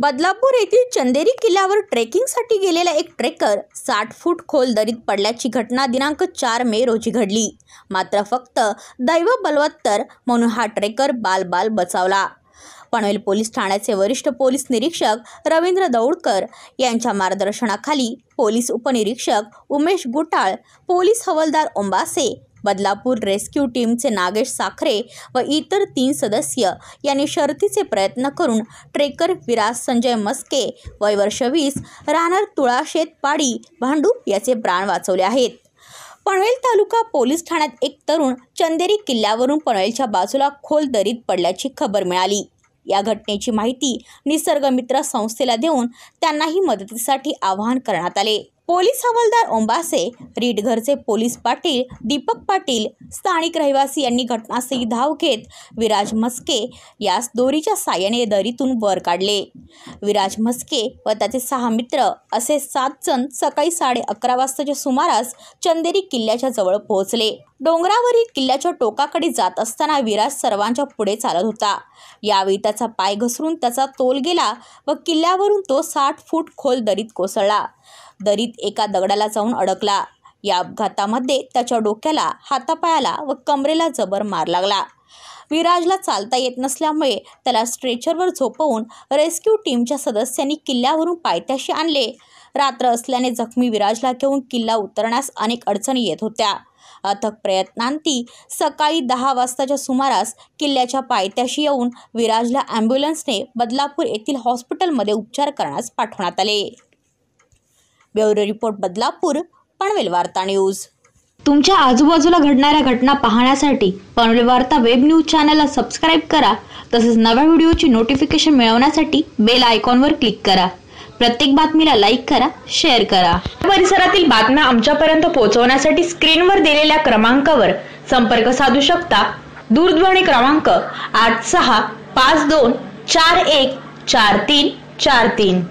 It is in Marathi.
बदलापूर येथील चंदेरी किल्ल्यावर ट्रेकिंगसाठी गेलेला एक ट्रेकर साठ फूट खोल दरीत पडल्याची घटना दिनांक चार मे रोजी घडली मात्र फक्त दैव बलवत्तर म्हणून हा ट्रेकर बालबाल बचावला पनवेल पोलीस ठाण्याचे वरिष्ठ पोलीस निरीक्षक रवींद्र दौडकर यांच्या मार्गदर्शनाखाली पोलीस उपनिरीक्षक उमेश गुटाळ पोलीस हवालदार ओंबासे बदलापूर रेस्क्यू टीमचे नागेश साखरे व इतर तीन सदस्य यांनी शर्तीचे प्रयत्न करून ट्रेकर विराज संजय मस्के वय वर्ष वीस राहणार पाडी भांडू याचे प्राण वाचवले आहेत पनवेल तालुका पोलीस ठाण्यात एक तरुण चंदेरी किल्ल्यावरून पनवेलच्या बाजूला खोल दरीत पडल्याची खबर मिळाली या घटनेची माहिती निसर्गमित्र संस्थेला देऊन त्यांनाही मदतीसाठी आवाहन करण्यात आले पोलीस हवालदार ओंबासे रीटघरचे पोलीस पाटील दीपक पाटील स्थानिक रहिवासी यांनी घटनास्थळी धाव घेत विराज मस्के यास दोरीच्या साह्याने दरीतून वर काढले विराज मस्के व त्याचे सहा मित्र असे सात जण सकाळी साडे अकरा वाजताच्या सुमारास चंदेरी किल्ल्याच्या जवळ पोहोचले डोंगरावरील किल्ल्याच्या टोकाकडे जात असताना विराज सर्वांच्या पुढे चालत होता यावेळी त्याचा पाय घसरून त्याचा तोल गेला व किल्ल्यावरून तो साठ फूट खोल दरीत कोसळला दरीत एका दगडाला जाऊन अडकला या अपघातामध्ये त्याच्या डोक्याला हातापायाला व कमरेला जबर मार लागला विराजला चालता येत नसल्यामुळे त्याला स्ट्रेचरवर झोपवून रेस्क्यू टीमच्या सदस्यांनी किल्ल्यावरून पायथ्याशी आणले रात्र असल्याने जखमी विराजला घेऊन किल्ला उतरण्यास अनेक अडचणी येत होत्या अथक प्रयत्नांती सकाळी दहा वाजताच्या सुमारास किल्ल्याच्या पायथ्याशी येऊन विराजला ॲम्ब्युलन्सने बदलापूर येथील हॉस्पिटलमध्ये उपचार करण्यास पाठवण्यात आले ब्युरो रिपोर्ट बदलापूर पनवेल वार्ता न्यूज तुमच्या आजूबाजूला घडणाऱ्या घटना पाहण्यासाठी पनवेल वार्ता वेब न्यूज चॅनलला सबस्क्राईब करा तसेच नव्या व्हिडिओची नोटिफिकेशन मिळवण्यासाठी बेल आयकॉनवर क्लिक करा प्रत्येक बातमीला लाईक करा शेअर करा परिसरातील बातम्या आमच्यापर्यंत पोहोचवण्यासाठी स्क्रीनवर दिलेल्या क्रमांकावर संपर्क साधू शकता दूरध्वनी क्रमांक आठ सहा पाच दोन चार एक चार तीन चार तीन